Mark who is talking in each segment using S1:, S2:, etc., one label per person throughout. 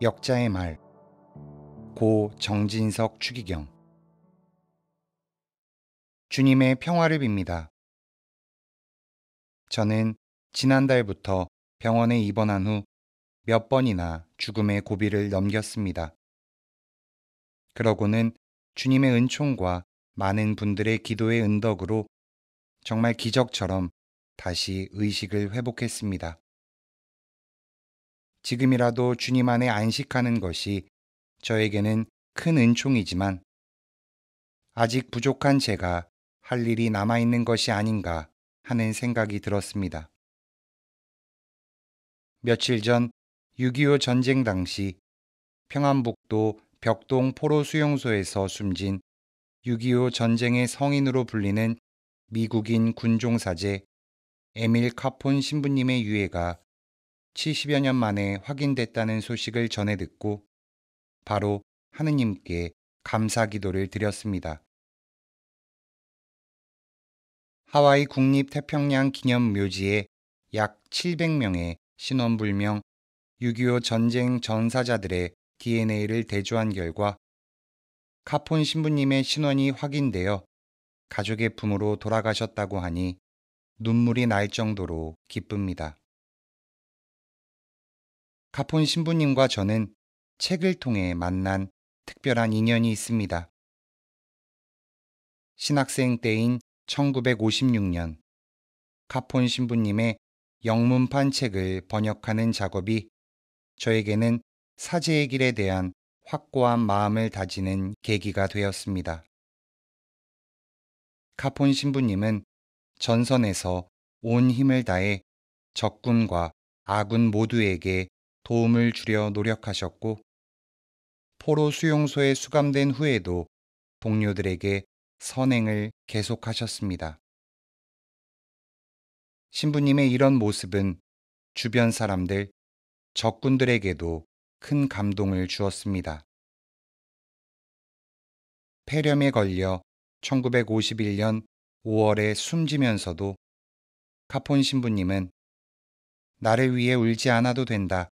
S1: 역자의 말. 고 정진석 추기경. 주님의 평화를 빕니다. 저는 지난달부터 병원에 입원한 후 몇 번이나 죽음의 고비를 넘겼습니다. 그러고는 주님의 은총과 많은 분들의 기도의 은덕으로 정말 기적처럼 다시 의식을 회복했습니다. 지금이라도 주님 안에 안식하는 것이 저에게는 큰 은총이지만 아직 부족한 제가 할 일이 남아있는 것이 아닌가 하는 생각이 들었습니다. 며칠 전 6.25 전쟁 당시 평안북도 벽동 포로 수용소에서 숨진 6.25 전쟁의 성인으로 불리는 미국인 군종사제 에밀 카폰 신부님의 유해가 70여 년 만에 확인됐다는 소식을 전해 듣고 바로 하느님께 감사 기도를 드렸습니다. 하와이 국립 태평양 기념 묘지에 약 700명의 신원불명 6.25 전쟁 전사자들의 DNA를 대조한 결과 카폰 신부님의 신원이 확인되어 가족의 품으로 돌아가셨다고 하니 눈물이 날 정도로 기쁩니다. 카폰 신부님과 저는 책을 통해 만난 특별한 인연이 있습니다. 신학생 때인 1956년 카폰 신부님의 영문판 책을 번역하는 작업이 저에게는 사제의 길에 대한 확고한 마음을 다지는 계기가 되었습니다. 카폰 신부님은 전선에서 온 힘을 다해 적군과 아군 모두에게 도움을 주려 노력하셨고 포로 수용소에 수감된 후에도 동료들에게 선행을 계속하셨습니다. 신부님의 이런 모습은 주변 사람들, 적군들에게도 큰 감동을 주었습니다. 폐렴에 걸려 1951년 5월에 숨지면서도 카폰 신부님은 나를 위해 울지 않아도 된다.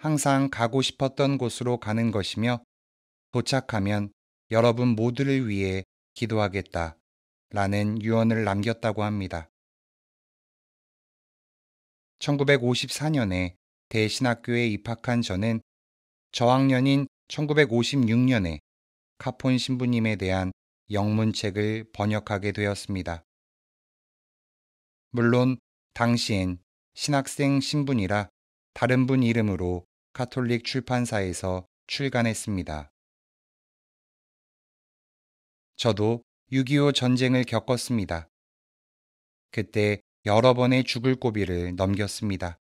S1: 항상 가고 싶었던 곳으로 가는 것이며 도착하면 여러분 모두를 위해 기도하겠다 라는 유언을 남겼다고 합니다. 1954년에 대신학교에 입학한 저는 저학년인 1956년에 카폰 신부님에 대한 영문책을 번역하게 되었습니다. 물론 당시엔 신학생 신분이라 다른 분 이름으로 카톨릭 출판사에서 출간했습니다. 저도 6.25 전쟁을 겪었습니다. 그때 여러 번의 죽을 고비를 넘겼습니다.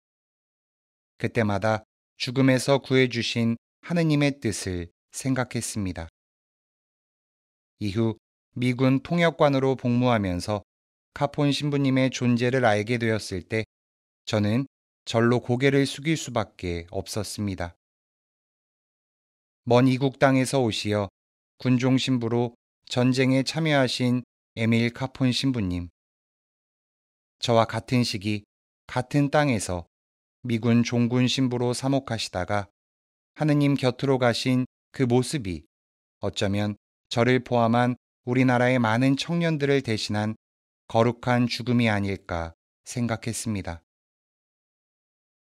S1: 그때마다 죽음에서 구해주신 하느님의 뜻을 생각했습니다. 이후 미군 통역관으로 복무하면서 카폰 신부님의 존재를 알게 되었을 때 저는 절로 고개를 숙일 수밖에 없었습니다. 먼 이국 땅에서 오시어 군종 신부로 전쟁에 참여하신 에밀 카폰 신부님. 저와 같은 시기 같은 땅에서 미군 종군 신부로 사목하시다가 하느님 곁으로 가신 그 모습이 어쩌면 저를 포함한 우리나라의 많은 청년들을 대신한 거룩한 죽음이 아닐까 생각했습니다.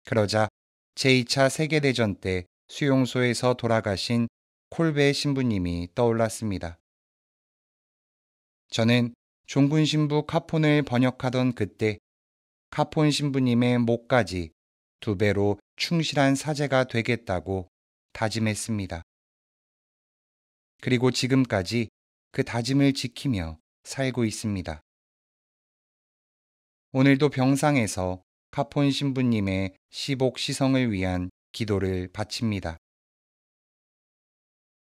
S1: 그러자 제2차 세계대전 때 수용소에서 돌아가신 콜베 신부님이 떠올랐습니다. 저는 종군 신부 카폰을 번역하던 그때 카폰 신부님의 목까지 두 배로 충실한 사제가 되겠다고 다짐했습니다. 그리고 지금까지 그 다짐을 지키며 살고 있습니다. 오늘도 병상에서 카폰 신부님의 시복 시성을 위한 기도를 바칩니다.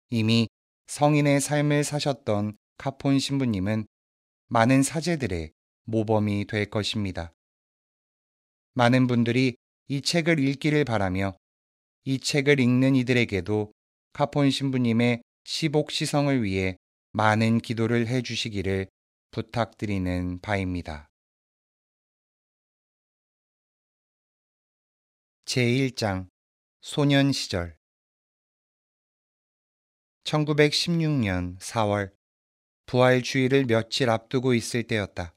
S1: 이미 성인의 삶을 사셨던 카폰 신부님은 많은 사제들의 모범이 될 것입니다. 많은 분들이 이 책을 읽기를 바라며 이 책을 읽는 이들에게도 카폰 신부님의 시복 시성을 위해 많은 기도를 해 주시기를 부탁드리는 바입니다. 제1장 소년 시절 1916년 4월 부활 주의를 며칠 앞두고 있을 때였다.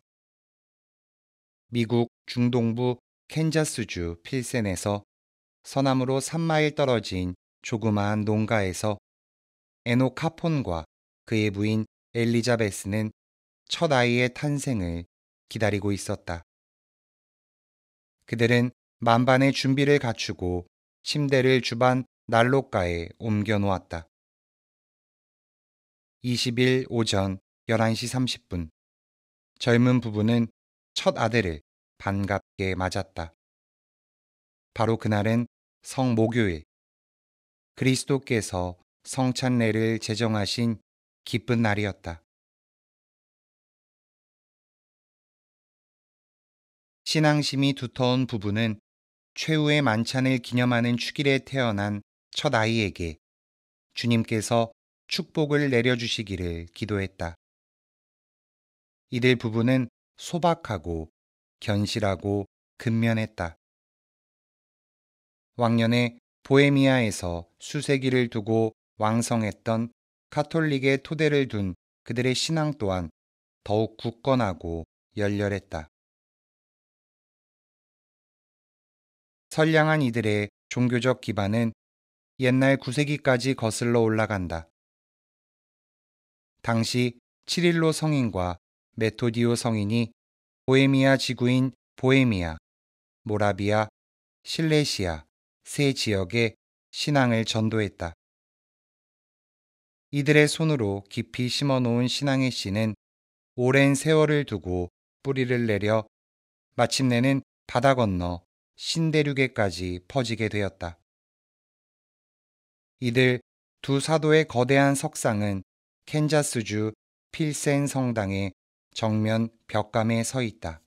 S1: 미국 중동부 캔자스주 필센에서 서남으로 3마일 떨어진 조그마한 농가에서 에노 카폰과 그의 부인 엘리자베스는 첫 아이의 탄생을 기다리고 있었다. 그들은 만반의 준비를 갖추고 침대를 주반 난로가에 옮겨 놓았다. 20일 오전 11시 30분 젊은 부부는 첫 아들을 반갑게 맞았다. 바로 그날은 성목요일. 그리스도께서 성찬례를 제정하신 기쁜 날이었다. 신앙심이 두터운 부부는 최후의 만찬을 기념하는 축일에 태어난 첫 아이에게 주님께서 축복을 내려주시기를 기도했다. 이들 부부는 소박하고 견실하고 근면했다. 왕년에 보헤미아에서 수세기를 두고 왕성했던 카톨릭의 토대를 둔 그들의 신앙 또한 더욱 굳건하고 열렬했다. 선량한 이들의 종교적 기반은 옛날 9세기까지 거슬러 올라간다. 당시 칠일로 성인과 메토디오 성인이 보헤미아 지구인 보헤미아, 모라비아, 실레시아 세 지역에 신앙을 전도했다. 이들의 손으로 깊이 심어 놓은 신앙의 씨는 오랜 세월을 두고 뿌리를 내려 마침내는 바다 건너 신대륙에까지 퍼지게 되었다. 이들 두 사도의 거대한 석상은 캔자스주 필센 성당의 정면 벽감에 서 있다.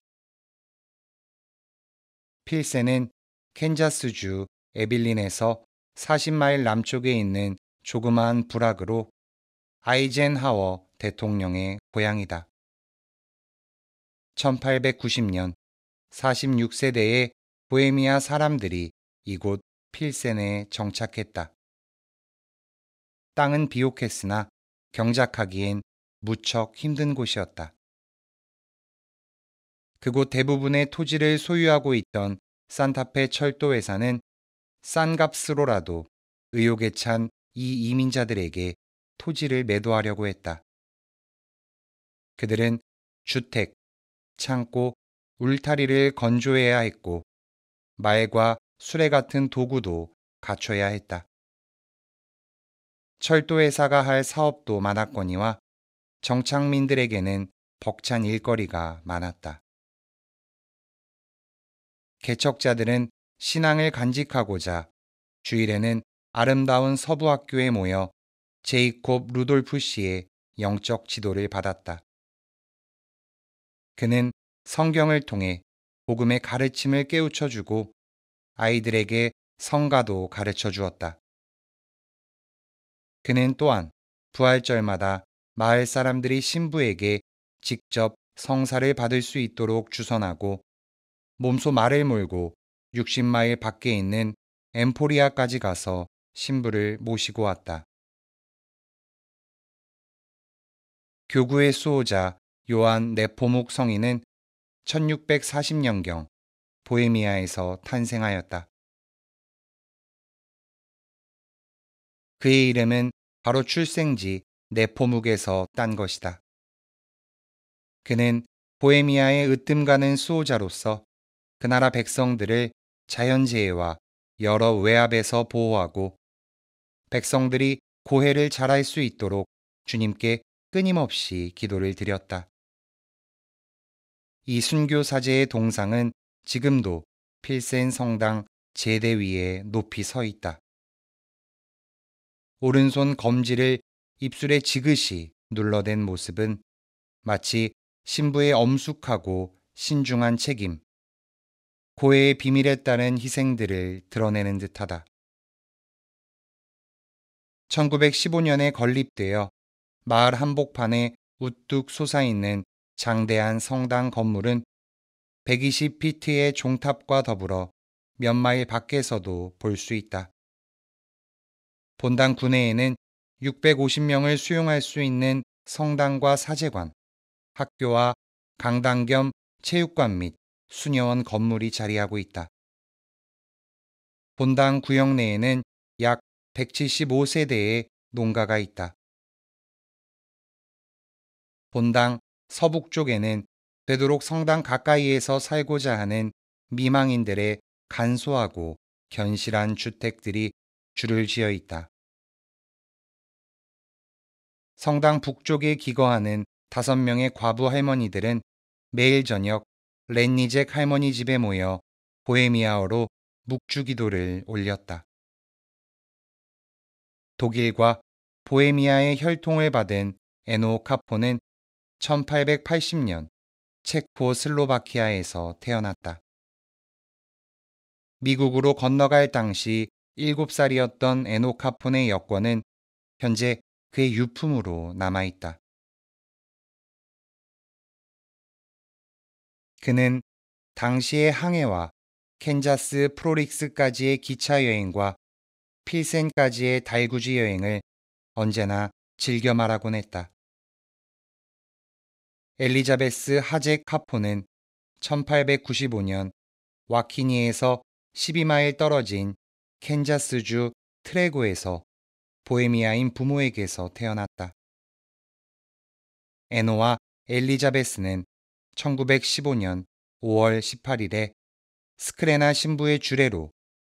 S1: 필센은 캔자스주 에빌린에서 40마일 남쪽에 있는 조그마한 부락으로 아이젠하워 대통령의 고향이다. 1890년 46세대의 보헤미아 사람들이 이곳 필센에 정착했다. 땅은 비옥했으나 경작하기엔 무척 힘든 곳이었다. 그곳 대부분의 토지를 소유하고 있던 산타페 철도 회사는 싼 값으로라도 의혹에찬 이 이민자들에게 토지를 매도하려고 했다. 그들은 주택, 창고, 울타리를 건조해야 했고 말과 수레 같은 도구도 갖춰야 했다. 철도회사가 할 사업도 많았거니와 정착민들에게는 벅찬 일거리가 많았다. 개척자들은 신앙을 간직하고자 주일에는 아름다운 서부학교에 모여 제이콥 루돌프 씨의 영적 지도를 받았다. 그는 성경을 통해 복음의 가르침을 깨우쳐주고 아이들에게 성가도 가르쳐 주었다. 그는 또한 부활절마다 마을 사람들이 신부에게 직접 성사를 받을 수 있도록 주선하고 몸소 말을 몰고 60마일 밖에 있는 엠포리아까지 가서 신부를 모시고 왔다. 교구의 수호자 요한 네포묵 성인은 1640년경 보헤미아에서 탄생하였다. 그의 이름은 바로 출생지 네포묵에서 딴 것이다. 그는 보헤미아의 으뜸 가는 수호자로서 그 나라 백성들을 자연재해와 여러 외압에서 보호하고 백성들이 고해를 잘할 수 있도록 주님께 끊임없이 기도를 드렸다. 이 순교 사제의 동상은 지금도 필센 성당 제대 위에 높이 서 있다. 오른손 검지를 입술에 지그시 눌러댄 모습은 마치 신부의 엄숙하고 신중한 책임, 고해의 비밀에 따른 희생들을 드러내는 듯하다. 1915년에 건립되어 마을 한복판에 우뚝 솟아있는 장대한 성당 건물은 120피트의 종탑과 더불어 몇 마일 밖에서도 볼 수 있다. 본당 구내에는 650명을 수용할 수 있는 성당과 사제관, 학교와 강당 겸 체육관 및 수녀원 건물이 자리하고 있다. 본당 구역 내에는 약 175세대의 농가가 있다. 본당 서북쪽에는 되도록 성당 가까이에서 살고자 하는 미망인들의 간소하고 견실한 주택들이 줄을 지어 있다. 성당 북쪽에 기거하는 다섯 명의 과부 할머니들은 매일 저녁 렌니잭 할머니 집에 모여 보헤미아어로 묵주 기도를 올렸다. 독일과 보헤미아의 혈통을 받은 에노 카포는 1880년 체코슬로바키아에서 태어났다. 미국으로 건너갈 당시 7살이었던 에노카폰의 여권은 현재 그의 유품으로 남아있다. 그는 당시의 항해와 캔자스 프로릭스까지의 기차 여행과 필센까지의 달구지 여행을 언제나 즐겨 말하곤 했다. 엘리자베스 하제 카포는 1895년 와키니에서 12마일 떨어진 켄자스주 트레고에서 보헤미아인 부모에게서 태어났다. 에노와 엘리자베스는 1915년 5월 18일에 스크레나 신부의 주례로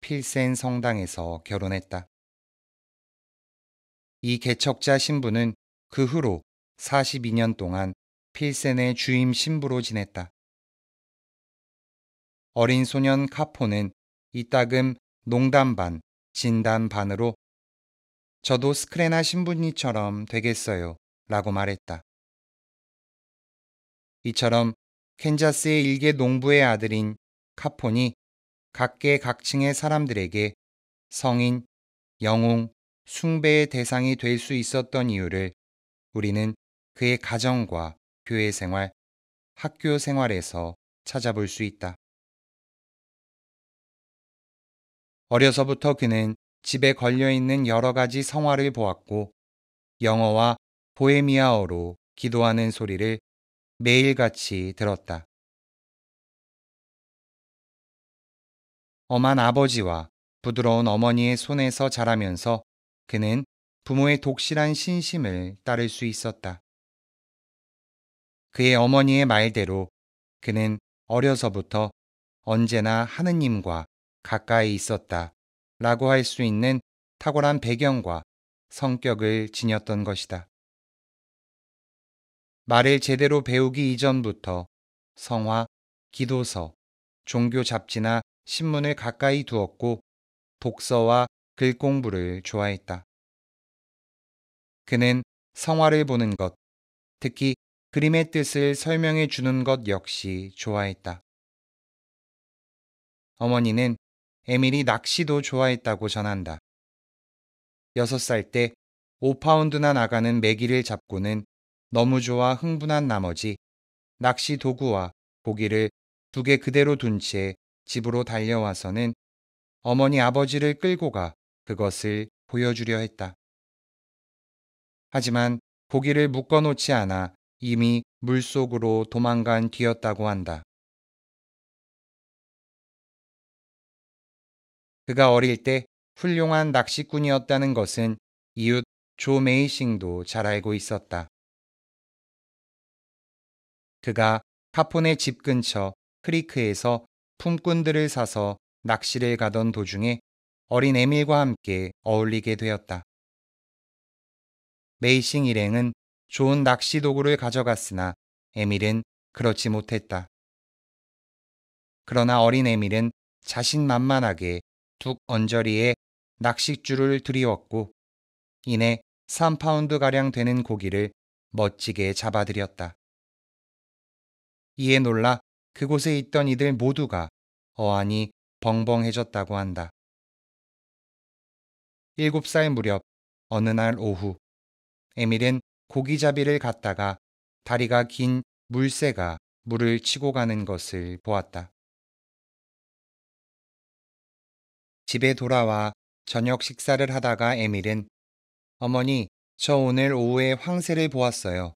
S1: 필센 성당에서 결혼했다. 이 개척자 신부는 그 후로 42년 동안 필센의 주임 신부로 지냈다. 어린 소년 카포는 이따금 농담 반, 진담 반으로 저도 스크레나 신부님처럼 되겠어요 라고 말했다. 이처럼 캔자스의 일개 농부의 아들인 카폰이 각계각층의 사람들에게 성인, 영웅, 숭배의 대상이 될 수 있었던 이유를 우리는 그의 가정과 교회 생활, 학교 생활에서 찾아볼 수 있다. 어려서부터 그는 집에 걸려있는 여러 가지 성화를 보았고 영어와 보헤미아어로 기도하는 소리를 매일같이 들었다. 엄한 아버지와 부드러운 어머니의 손에서 자라면서 그는 부모의 독실한 신심을 따를 수 있었다. 그의 어머니의 말대로 그는 어려서부터 언제나 하느님과 가까이 있었다 라고 할 수 있는 탁월한 배경과 성격을 지녔던 것이다. 말을 제대로 배우기 이전부터 성화, 기도서, 종교 잡지나 신문을 가까이 두었고 독서와 글 공부를 좋아했다. 그는 성화를 보는 것, 특히 그림의 뜻을 설명해 주는 것 역시 좋아했다. 어머니는 에밀이 낚시도 좋아했다고 전한다. 6살 때 5파운드나 나가는 메기를 잡고는 너무 좋아 흥분한 나머지 낚시 도구와 고기를 두 개 그대로 둔 채 집으로 달려와서는 어머니 아버지를 끌고 가 그것을 보여주려 했다. 하지만 고기를 묶어 놓지 않아 이미 물속으로 도망간 뒤였다고 한다. 그가 어릴 때 훌륭한 낚시꾼이었다는 것은 이웃 조 메이싱도 잘 알고 있었다. 그가 카폰의 집 근처 크리크에서 품꾼들을 사서 낚시를 가던 도중에 어린 에밀과 함께 어울리게 되었다. 메이싱 일행은 좋은 낚시 도구를 가져갔으나 에밀은 그렇지 못했다. 그러나 어린 에밀은 자신만만하게 둑 언저리에 낚싯줄을 들이웠고 이내 3파운드가량 되는 고기를 멋지게 잡아들였다. 이에 놀라 그곳에 있던 이들 모두가 어안이 벙벙해졌다고 한다. 7살 무렵 어느 날 오후 에밀은 고기잡이를 갖다가 다리가 긴 물새가 물을 치고 가는 것을 보았다. 집에 돌아와 저녁 식사를 하다가 에밀은 어머니, 저 오늘 오후에 황새를 보았어요.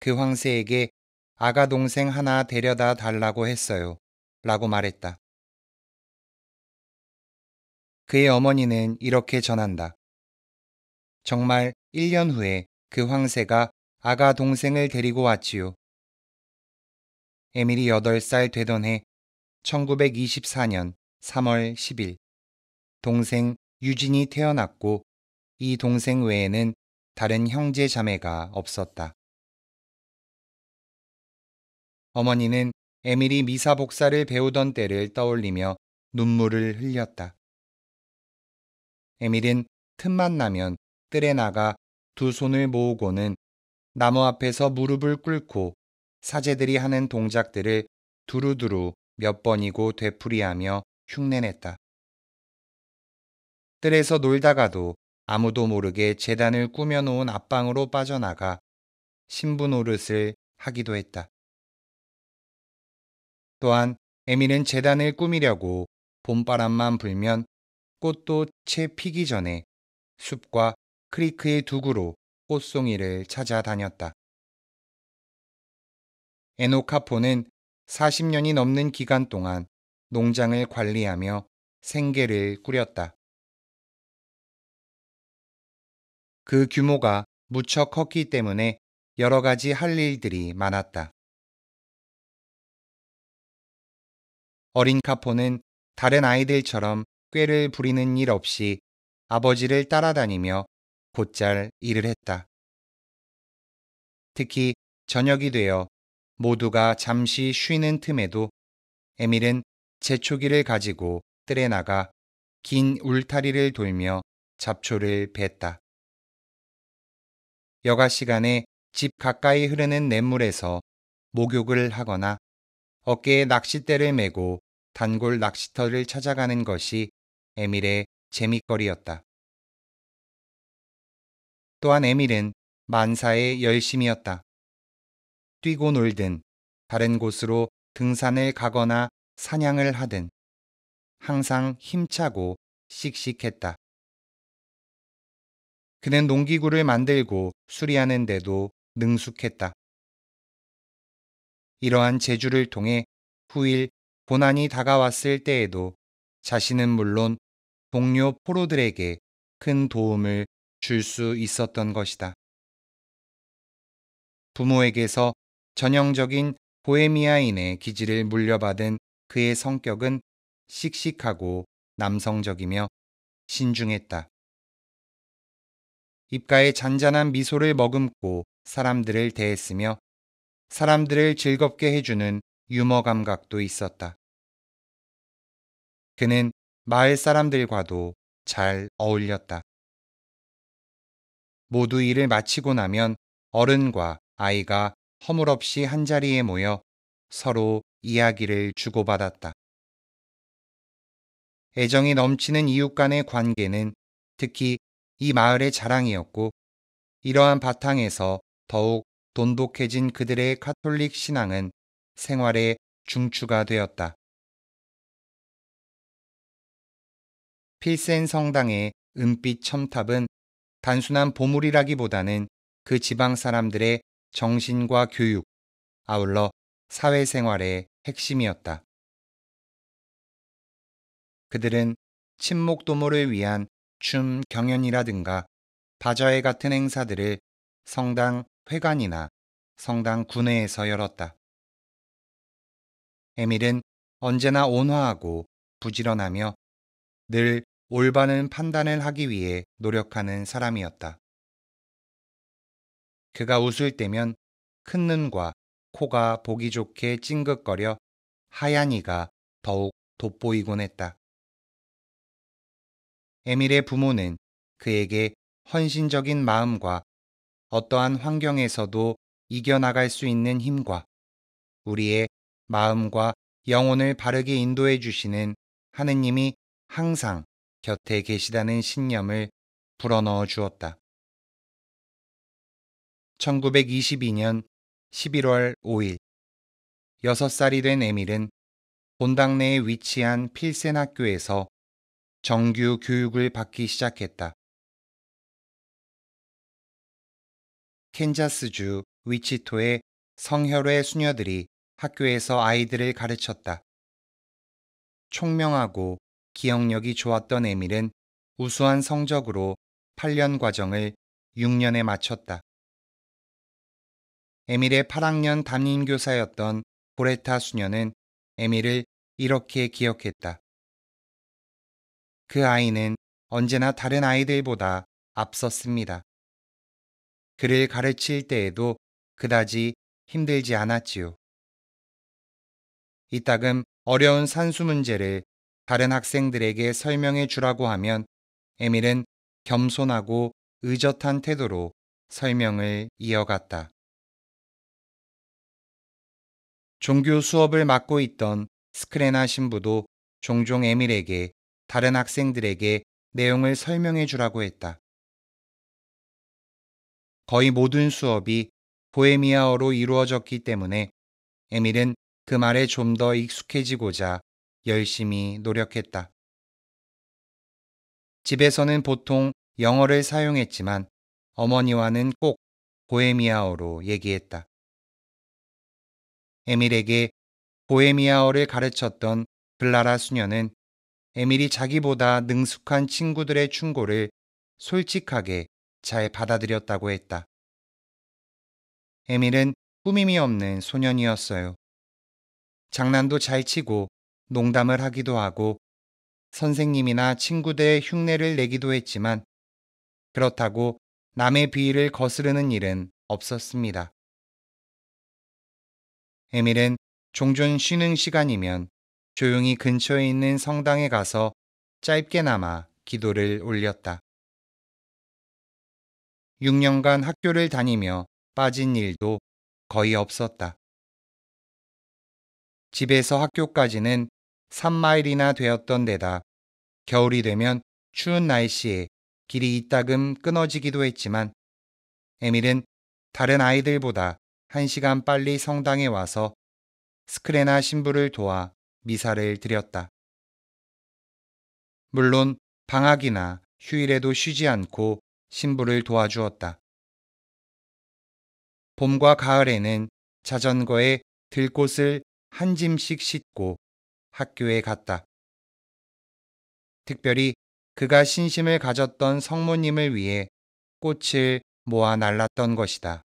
S1: 그 황새에게 아가 동생 하나 데려다 달라고 했어요. 라고 말했다. 그의 어머니는 이렇게 전한다. 정말 1년 후에 그 황새가 아가 동생을 데리고 왔지요. 에밀이 8살 되던 해 1924년 3월 10일 동생 유진이 태어났고 이 동생 외에는 다른 형제 자매가 없었다. 어머니는 에밀이 미사 복사를 배우던 때를 떠올리며 눈물을 흘렸다. 에밀은 틈만 나면 뜰에 나가 두 손을 모으고는 나무 앞에서 무릎을 꿇고 사제들이 하는 동작들을 두루두루 몇 번이고 되풀이하며 흉내냈다. 뜰에서 놀다가도 아무도 모르게 재단을 꾸며놓은 앞방으로 빠져나가 신부 노릇을 하기도 했다. 또한 에미는 재단을 꾸미려고 봄바람만 불면 꽃도 채 피기 전에 숲과 크리크의 두구로 꽃송이를 찾아다녔다. 에노카포는 40년이 넘는 기간 동안 농장을 관리하며 생계를 꾸렸다. 그 규모가 무척 컸기 때문에 여러 가지 할 일들이 많았다. 어린 카포는 다른 아이들처럼 꾀를 부리는 일 없이 아버지를 따라다니며 곧잘 일을 했다. 특히 저녁이 되어 모두가 잠시 쉬는 틈에도 에밀은 제초기를 가지고 뜰에 나가 긴 울타리를 돌며 잡초를 뱄다. 여가 시간에 집 가까이 흐르는 냇물에서 목욕을 하거나 어깨에 낚싯대를 메고 단골 낚시터를 찾아가는 것이 에밀의 재미거리였다. 또한 에밀은 만사에 열심이었다. 뛰고 놀든 다른 곳으로 등산을 가거나 사냥을 하든 항상 힘차고 씩씩했다. 그는 농기구를 만들고 수리하는 데도 능숙했다. 이러한 재주를 통해 후일 고난이 다가왔을 때에도 자신은 물론 동료 포로들에게 큰 도움을 줄수 있었던 것이다. 부모에게서 전형적인 보헤미아인의 기질을 물려받은 그의 성격은 씩씩하고 남성적이며 신중했다. 입가에 잔잔한 미소를 머금고 사람들을 대했으며 사람들을 즐겁게 해주는 유머 감각도 있었다. 그는 마을 사람들과도 잘 어울렸다. 모두 일을 마치고 나면 어른과 아이가 허물없이 한자리에 모여 서로 이야기를 주고받았다. 애정이 넘치는 이웃 간의 관계는 특히 이 마을의 자랑이었고 이러한 바탕에서 더욱 돈독해진 그들의 카톨릭 신앙은 생활의 중추가 되었다. 필센 성당의 은빛 첨탑은 단순한 보물이라기보다는 그 지방 사람들의 정신과 교육, 아울러 사회생활의 핵심이었다. 그들은 친목 도모를 위한 춤 경연이라든가 바자회 같은 행사들을 성당 회관이나 성당 군회에서 열었다. 에밀은 언제나 온화하고 부지런하며 늘 올바른 판단을 하기 위해 노력하는 사람이었다. 그가 웃을 때면 큰 눈과 코가 보기 좋게 찡긋거려 하얀 이가 더욱 돋보이곤 했다. 에밀의 부모는 그에게 헌신적인 마음과 어떠한 환경에서도 이겨나갈 수 있는 힘과 우리의 마음과 영혼을 바르게 인도해 주시는 하느님이 항상 곁에 계시다는 신념을 불어넣어 주었다. 1922년 11월 5일 6살이 된 에밀은 본당 내에 위치한 필센 학교에서 정규 교육을 받기 시작했다. 캔자스주 위치토의 성혈의 수녀들이 학교에서 아이들을 가르쳤다. 총명하고 기억력이 좋았던 에밀은 우수한 성적으로 8년 과정을 6년에 마쳤다. 에밀의 8학년 담임교사였던 고레타 수녀는 에밀을 이렇게 기억했다. 그 아이는 언제나 다른 아이들보다 앞섰습니다. 그를 가르칠 때에도 그다지 힘들지 않았지요. 이따금 어려운 산수 문제를 다른 학생들에게 설명해 주라고 하면 에밀은 겸손하고 의젓한 태도로 설명을 이어갔다. 종교 수업을 맡고 있던 스크레나 신부도 종종 에밀에게 다른 학생들에게 내용을 설명해 주라고 했다. 거의 모든 수업이 보헤미아어로 이루어졌기 때문에 에밀은 그 말에 좀 더 익숙해지고자 열심히 노력했다. 집에서는 보통 영어를 사용했지만 어머니와는 꼭 보헤미아어로 얘기했다. 에밀에게 보헤미아어를 가르쳤던 글라라 수녀는 에밀이 자기보다 능숙한 친구들의 충고를 솔직하게 잘 받아들였다고 했다. 에밀은 꾸밈이 없는 소년이었어요. 장난도 잘 치고 농담을 하기도 하고 선생님이나 친구들의 흉내를 내기도 했지만 그렇다고 남의 비위를 거스르는 일은 없었습니다. 에밀은 종종 쉬는 시간이면 조용히 근처에 있는 성당에 가서 짧게나마 기도를 올렸다. 6년간 학교를 다니며 빠진 일도 거의 없었다. 집에서 학교까지는 3마일이나 되었던 데다 겨울이 되면 추운 날씨에 길이 이따금 끊어지기도 했지만 에밀은 다른 아이들보다 한 시간 빨리 성당에 와서 스크레나 신부를 도와 미사를 드렸다. 물론 방학이나 휴일에도 쉬지 않고 신부를 도와주었다. 봄과 가을에는 자전거에 들꽃을 한 짐씩 싣고 학교에 갔다. 특별히 그가 신심을 가졌던 성모님을 위해 꽃을 모아 날랐던 것이다.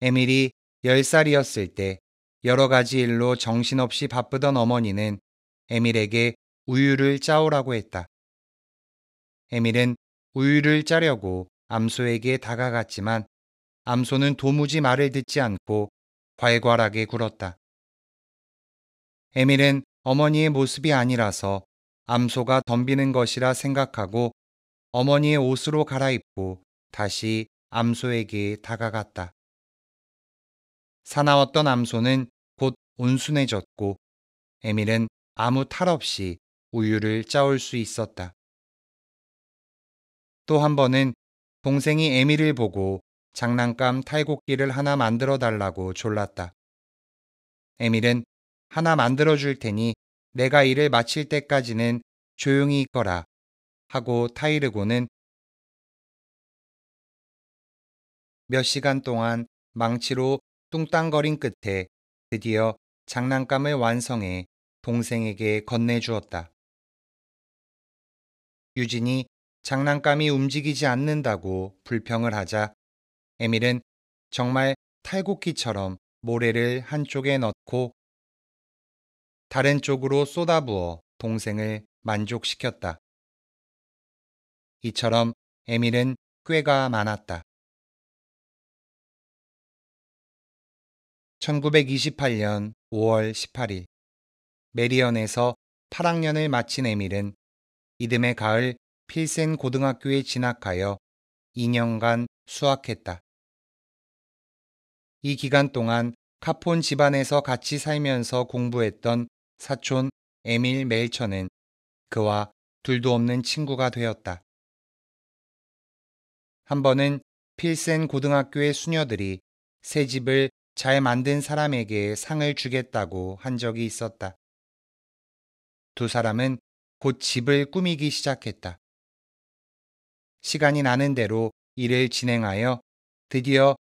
S1: 에밀이 10살이었을 때 여러 가지 일로 정신없이 바쁘던 어머니는 에밀에게 우유를 짜오라고 했다. 에밀은 우유를 짜려고 암소에게 다가갔지만 암소는 도무지 말을 듣지 않고 괄괄하게 굴었다. 에밀은 어머니의 모습이 아니라서 암소가 덤비는 것이라 생각하고 어머니의 옷으로 갈아입고 다시 암소에게 다가갔다. 사나웠던 암소는 곧 온순해졌고 에밀은 아무 탈 없이 우유를 짜올 수 있었다. 또 한 번은 동생이 에밀을 보고 장난감 탈곡기를 하나 만들어 달라고 졸랐다. 에밀은 하나 만들어 줄 테니 내가 일을 마칠 때까지는 조용히 있거라 하고 타이르고는 몇 시간 동안 망치로 뚱땅거린 끝에 드디어 장난감을 완성해 동생에게 건네주었다. 유진이 장난감이 움직이지 않는다고 불평을 하자 에밀은 정말 탈곡기처럼 모래를 한쪽에 넣고 다른 쪽으로 쏟아부어 동생을 만족시켰다. 이처럼 에밀은 꾀가 많았다. 1928년 5월 18일 메리언에서 8학년을 마친 에밀은 이듬해 가을 필센 고등학교에 진학하여 2년간 수학했다. 이 기간 동안 카폰 집안에서 같이 살면서 공부했던 사촌 에밀 멜처는 그와 둘도 없는 친구가 되었다. 한 번은 필센 고등학교의 수녀들이 새 집을 잘 만든 사람에게 상을 주겠다고 한 적이 있었다. 두 사람은 곧 집을 꾸미기 시작했다. 시간이 나는 대로 일을 진행하여 드디어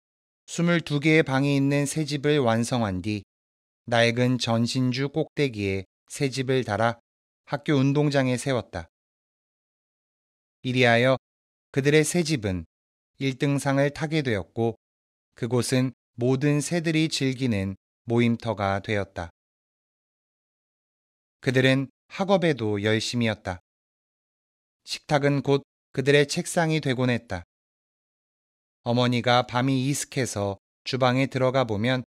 S1: 22개의 방이 있는 새 집을 완성한 뒤 낡은 전신주 꼭대기에 새 집을 달아 학교 운동장에 세웠다. 이리하여 그들의 새 집은 1등상을 타게 되었고 그곳은 모든 새들이 즐기는 모임터가 되었다. 그들은 학업에도 열심이었다. 식탁은 곧 그들의 책상이 되곤 했다. 어머니가 밤이 이슥해서 주방에 들어가 보면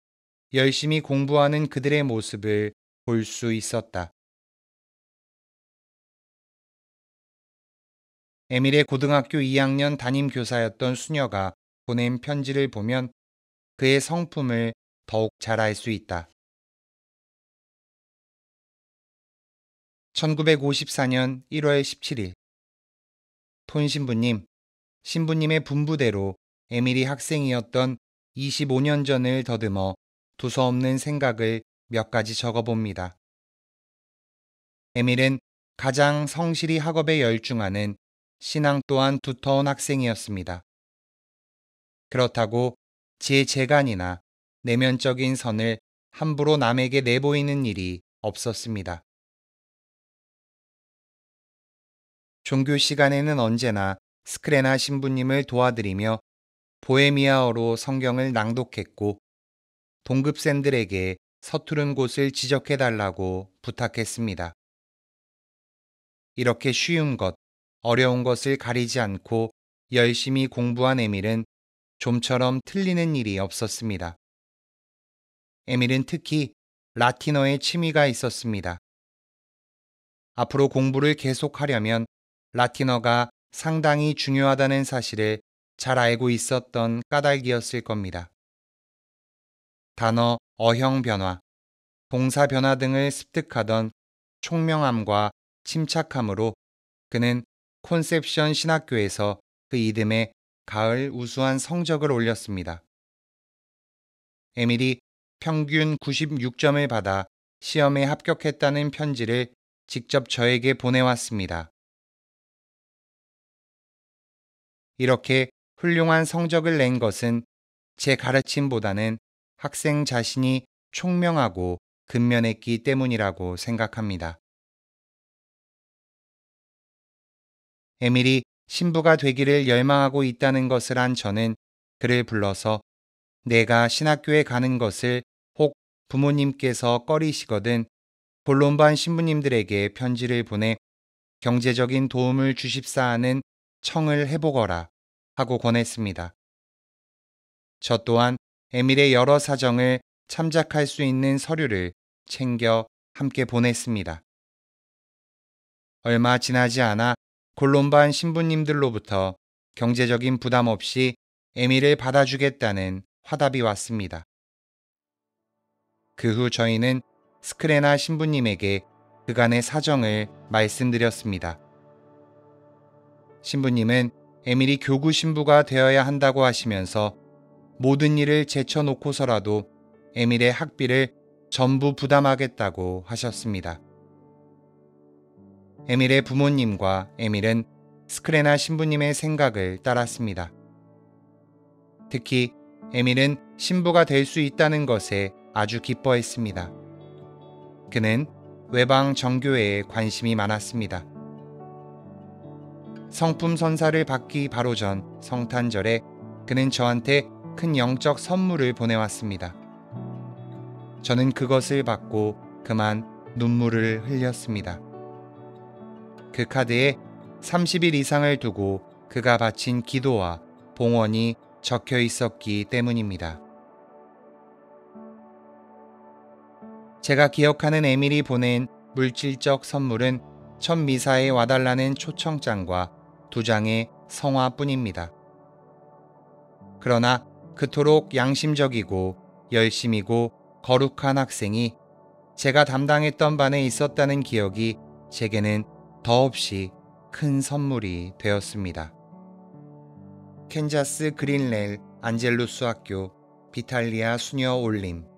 S1: 열심히 공부하는 그들의 모습을 볼 수 있었다. 에밀의 고등학교 2학년 담임 교사였던 수녀가 보낸 편지를 보면 그의 성품을 더욱 잘 알 수 있다. 1954년 1월 17일 톤 신부님, 신부님의 분부대로 에밀이 학생이었던 25년 전을 더듬어 두서없는 생각을 몇 가지 적어봅니다. 에밀은 가장 성실히 학업에 열중하는 신앙 또한 두터운 학생이었습니다. 그렇다고 제 재간이나 내면적인 선을 함부로 남에게 내보이는 일이 없었습니다. 종교 시간에는 언제나 스크레나 신부님을 도와드리며 보헤미아어로 성경을 낭독했고 동급생들에게 서투른 곳을 지적해 달라고 부탁했습니다. 이렇게 쉬운 것, 어려운 것을 가리지 않고 열심히 공부한 에밀은 좀처럼 틀리는 일이 없었습니다. 에밀은 특히 라틴어에 취미가 있었습니다. 앞으로 공부를 계속하려면 라틴어가 상당히 중요하다는 사실을 잘 알고 있었던 까닭이었을 겁니다. 단어 어형 변화, 동사 변화 등을 습득하던 총명함과 침착함으로 그는 콘셉션 신학교에서 그 이듬해 가을 우수한 성적을 올렸습니다. 에밀이 평균 96점을 받아 시험에 합격했다는 편지를 직접 저에게 보내왔습니다. 이렇게 훌륭한 성적을 낸 것은 제 가르침보다는 학생 자신이 총명하고 근면했기 때문이라고 생각합니다. 에밀이 신부가 되기를 열망하고 있다는 것을 안 저는 그를 불러서 내가 신학교에 가는 것을 혹 부모님께서 꺼리시거든 본론반 신부님들에게 편지를 보내 경제적인 도움을 주십사 하는 청을 해보거라. 하고 권했습니다. 저 또한 에밀의 여러 사정을 참작할 수 있는 서류를 챙겨 함께 보냈습니다. 얼마 지나지 않아 골롬반 신부님들로부터 경제적인 부담 없이 에밀을 받아주겠다는 화답이 왔습니다. 그 후 저희는 스크레나 신부님에게 그간의 사정을 말씀드렸습니다. 신부님은 에밀이 교구 신부가 되어야 한다고 하시면서 모든 일을 제쳐놓고서라도 에밀의 학비를 전부 부담하겠다고 하셨습니다. 에밀의 부모님과 에밀은 스크레나 신부님의 생각을 따랐습니다. 특히 에밀은 신부가 될 수 있다는 것에 아주 기뻐했습니다. 그는 외방 정교회에 관심이 많았습니다. 성품 선사를 받기 바로 전 성탄절에 그는 저한테 큰 영적 선물을 보내왔습니다. 저는 그것을 받고 그만 눈물을 흘렸습니다. 그 카드에 30일 이상을 두고 그가 바친 기도와 봉헌이 적혀 있었기 때문입니다. 제가 기억하는 에밀이 보낸 물질적 선물은 첫 미사에 와달라는 초청장과 두 장의 성화뿐입니다. 그러나 그토록 양심적이고 열심이고 거룩한 학생이 제가 담당했던 반에 있었다는 기억이 제게는 더없이 큰 선물이 되었습니다. 캔자스 그린렐 안젤루스 학교 비탈리아 수녀 올림